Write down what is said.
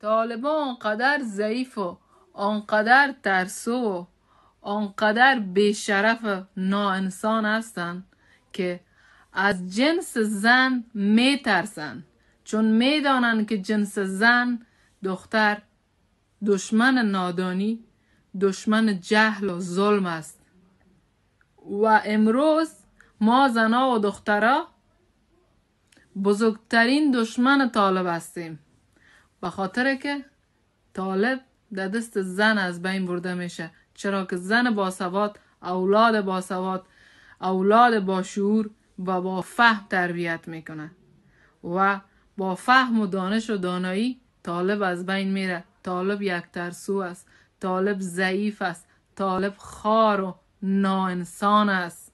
طالبان آنقدر ضعیف و آنقدر ترسو و آنقدر بیشرف و ناانسان هستند که از جنس زن می ترسند چون می که جنس زن دختر دشمن نادانی دشمن جهل و ظلم است و امروز ما زنا و دخترا بزرگترین دشمن طالب هستیم به که طالب در دست زن از بین برده میشه چرا که زن باسواد اولاد باسواد اولاد با شعور و با فهم تربیت میکنه و با فهم و دانش و دانایی طالب از بین میره طالب یک ترسو است طالب ضعیف است طالب خار و ناانسان است